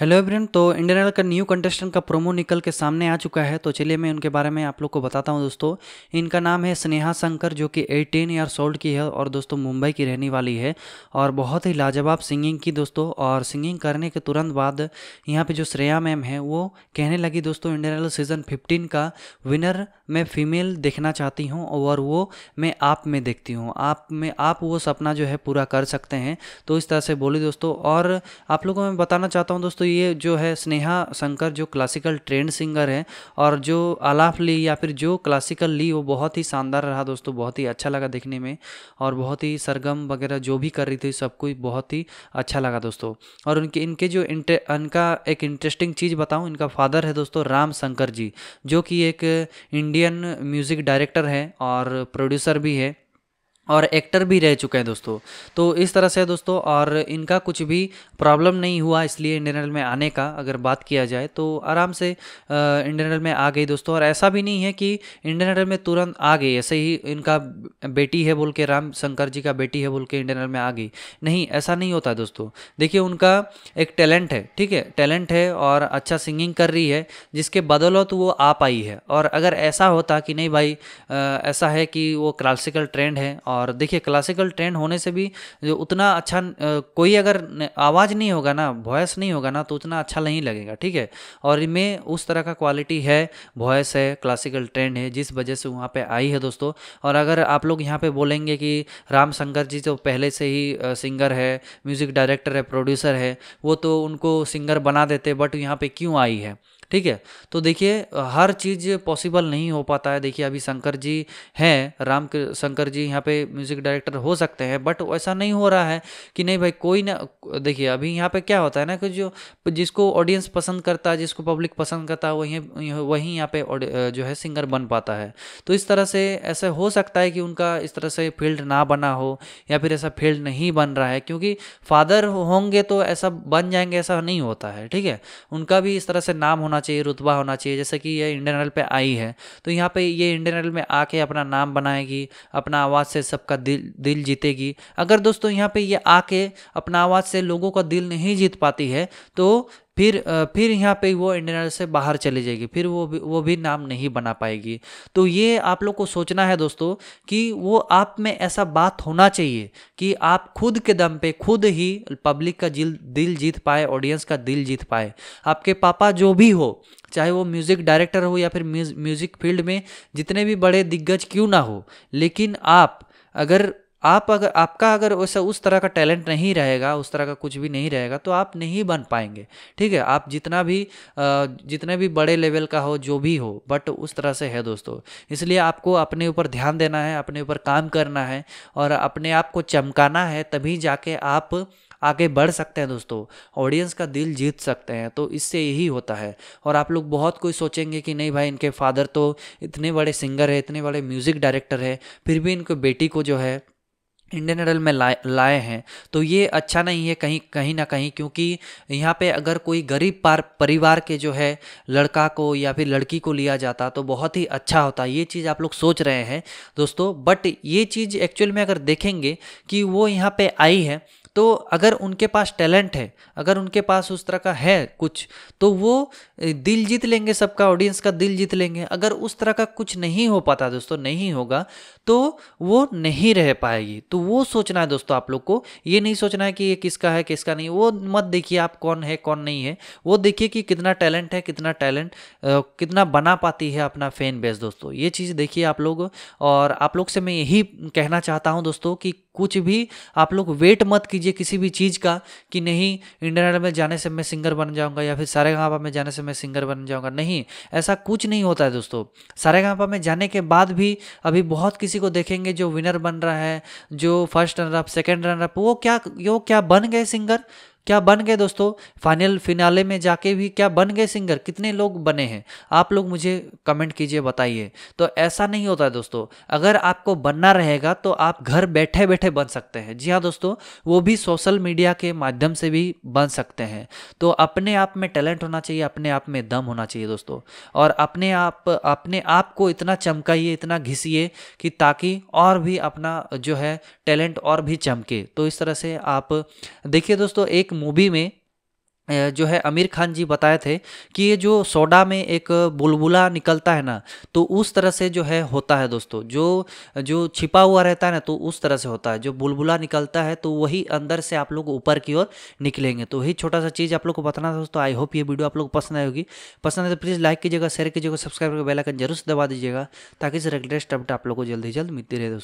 hello everyone तो Indian Idol का new contestant का प्रोमो निकल के सामने आ चुका है तो चलिए मैं उनके बारे में आप लोग को बताता हूँ दोस्तों इनका नाम है स्नेहा शंकर जो कि 18 ईयर्स ओल्ड की है और दोस्तों मुंबई की रहने वाली है और बहुत ही लाजवाब सिंगिंग की दोस्तों और सिंगिंग करने के तुरंत बाद यहाँ पर जो श्रेया मैम है वो कहने लगी दोस्तों इंडियन आइडल सीज़न फिफ्टीन का विनर मैं फीमेल देखना चाहती हूँ और वो मैं आप में देखती हूँ आप में आप वो सपना जो है पूरा कर सकते हैं तो इस तरह से बोली दोस्तों और आप लोगों को मैं बताना चाहता हूँ दोस्तों दोस्तों ये जो है स्नेहा शंकर जो क्लासिकल ट्रेंड सिंगर हैं और जो आलाफ ली या फिर जो क्लासिकल ली वो बहुत ही शानदार रहा दोस्तों बहुत ही अच्छा लगा देखने में और बहुत ही सरगम वगैरह जो भी कर रही थी सब कुछ बहुत ही अच्छा लगा दोस्तों और उनके इनके जो इनका एक इंटरेस्टिंग चीज़ बताऊँ इनका फादर है दोस्तों राम शंकर जी जो कि एक इंडियन म्यूज़िक डायरेक्टर है और प्रोड्यूसर भी है और एक्टर भी रह चुके हैं दोस्तों तो इस तरह से दोस्तों और इनका कुछ भी प्रॉब्लम नहीं हुआ इसलिए इंडियन आइडल में आने का अगर बात किया जाए तो आराम से इंडियन आइडल में आ गई दोस्तों और ऐसा भी नहीं है कि इंडियन आइडल में तुरंत आ गई ऐसे ही इनका बेटी है बोल के राम शंकर जी का बेटी है बोल के इंडियन आइडल में आ गई नहीं ऐसा नहीं होता दोस्तों देखिए उनका एक टैलेंट है ठीक है टैलेंट है और अच्छा सिंगिंग कर रही है जिसके बदौलत वो आ पाई है और अगर ऐसा होता कि नहीं भाई ऐसा है कि वो क्लासिकल ट्रेंड है और और देखिए क्लासिकल ट्रेंड होने से भी जो उतना अच्छा कोई अगर आवाज़ नहीं होगा ना वॉयस नहीं होगा ना तो उतना अच्छा नहीं लगेगा ठीक है और इनमें उस तरह का क्वालिटी है वॉयस है क्लासिकल ट्रेंड है जिस वजह से वहाँ पर आई है दोस्तों और अगर आप लोग यहाँ पर बोलेंगे कि राम शंकर जी तो पहले से ही सिंगर है म्यूज़िक डायरेक्टर है प्रोड्यूसर है वो तो उनको सिंगर बना देते बट यहाँ पर क्यों आई है ठीक है तो देखिए हर चीज़ पॉसिबल नहीं हो पाता है देखिए अभी शंकर जी हैं राम शंकर जी यहाँ पे म्यूज़िक डायरेक्टर हो सकते हैं बट ऐसा नहीं हो रहा है कि नहीं भाई कोई ना देखिए अभी यहाँ पे क्या होता है ना कि जो जिसको ऑडियंस पसंद करता है जिसको पब्लिक पसंद करता है वहीं वहीं यहाँ पे जो है सिंगर बन पाता है तो इस तरह से ऐसा हो सकता है कि उनका इस तरह से फील्ड ना बना हो या फिर ऐसा फील्ड नहीं बन रहा है क्योंकि फादर होंगे तो ऐसा बन जाएंगे ऐसा नहीं होता है ठीक है उनका भी इस तरह से नाम होना होना चाहिए रुतबा होना चाहिए जैसे कि ये इंडियन आइडल पे आई है तो यहाँ पे ये इंडियन आइडल में आके अपना नाम बनाएगी अपना आवाज़ से सबका दिल दिल जीतेगी अगर दोस्तों यहाँ पे ये आके अपना आवाज़ से लोगों का दिल नहीं जीत पाती है तो फिर फिर यहाँ पे वो इंडियन से बाहर चली जाएगी फिर वो भी वो भी नाम नहीं बना पाएगी तो ये आप लोग को सोचना है दोस्तों कि वो आप में ऐसा बात होना चाहिए कि आप खुद के दम पे खुद ही पब्लिक का जिल दिल जीत पाए ऑडियंस का दिल जीत पाए आपके पापा जो भी हो चाहे वो म्यूज़िक डायरेक्टर हो या फिर म्यूज़िक फील्ड में जितने भी बड़े दिग्गज क्यों ना हो लेकिन आप अगर आप अगर आपका अगर वैसा उस तरह का टैलेंट नहीं रहेगा उस तरह का कुछ भी नहीं रहेगा तो आप नहीं बन पाएंगे ठीक है आप जितना भी जितने भी बड़े लेवल का हो जो भी हो बट उस तरह से है दोस्तों इसलिए आपको अपने ऊपर ध्यान देना है अपने ऊपर काम करना है और अपने आप को चमकाना है तभी जाके आप आगे बढ़ सकते हैं दोस्तों ऑडियंस का दिल जीत सकते हैं तो इससे यही होता है और आप लोग बहुत कोई सोचेंगे कि नहीं भाई इनके फादर तो इतने बड़े सिंगर है इतने बड़े म्यूज़िक डायरेक्टर है फिर भी इनको बेटी को जो है इंडियन आइडल में लाए लाए हैं तो ये अच्छा नहीं है कहीं कहीं ना कहीं क्योंकि यहाँ पे अगर कोई गरीब पार परिवार के जो है लड़का को या फिर लड़की को लिया जाता तो बहुत ही अच्छा होता ये चीज़ आप लोग सोच रहे हैं दोस्तों बट ये चीज़ एक्चुअल में अगर देखेंगे कि वो यहाँ पे आई है तो अगर उनके पास टैलेंट है अगर उनके पास उस तरह का है कुछ तो वो दिल जीत लेंगे सबका ऑडियंस का दिल जीत लेंगे अगर उस तरह का कुछ नहीं हो पाता दोस्तों नहीं होगा तो वो नहीं रह पाएगी तो वो सोचना है दोस्तों आप लोग को ये नहीं सोचना है कि ये किसका है किसका नहीं वो मत देखिए आप कौन है कौन नहीं है वो देखिए कि कितना टैलेंट है कितना टैलेंट कितना बना पाती है अपना फैन बेस दोस्तों ये चीज़ देखिए आप लोग और आप लोग से मैं यही कहना चाहता हूँ दोस्तों कि कुछ भी आप लोग वेट मत कीजिए किसी भी चीज़ का कि नहीं इंडियन आइडल में जाने से मैं सिंगर बन जाऊंगा या फिर सारे गाँपा में जाने से मैं सिंगर बन जाऊंगा नहीं ऐसा कुछ नहीं होता है दोस्तों सारे गांव में जाने के बाद भी अभी बहुत किसी को देखेंगे जो विनर बन रहा है जो first runner up second runner up वो क्या वो क्या बन गए सिंगर क्या बन गए दोस्तों फाइनल फिनाले में जाके भी क्या बन गए सिंगर कितने लोग बने हैं आप लोग मुझे कमेंट कीजिए बताइए तो ऐसा नहीं होता है दोस्तों अगर आपको बनना रहेगा तो आप घर बैठे बैठे बन सकते हैं जी हाँ दोस्तों वो भी सोशल मीडिया के माध्यम से भी बन सकते हैं तो अपने आप में टैलेंट होना चाहिए अपने आप में दम होना चाहिए दोस्तों और अपने आप अपने आप को इतना चमकाइए इतना घिसिए कि ताकि और भी अपना जो है टैलेंट और भी चमके तो इस तरह से आप देखिए दोस्तों एक मूवी में जो है आमिर खान जी बताए थे कि ये जो सोडा में एक बुलबुला निकलता है ना तो उस तरह से जो है होता है दोस्तों जो जो छिपा हुआ रहता है ना तो उस तरह से होता है जो बुलबुला निकलता है तो वही अंदर से आप लोग ऊपर की ओर निकलेंगे तो वही छोटा सा चीज़ आप लोग को बताना था दोस्तों आई होप ये वीडियो आप लोग को पसंद आई होगी पसंद आए तो प्लीज़ लाइक कीजिएगा शेयर कीजिएगा सब्सक्राइब करके बेलाइकन जरूर से दबा दीजिएगा ताकि इस रेगुलर स्टम्प आप लोग को जल्द ही जल्द मिलती रहे दोस्तों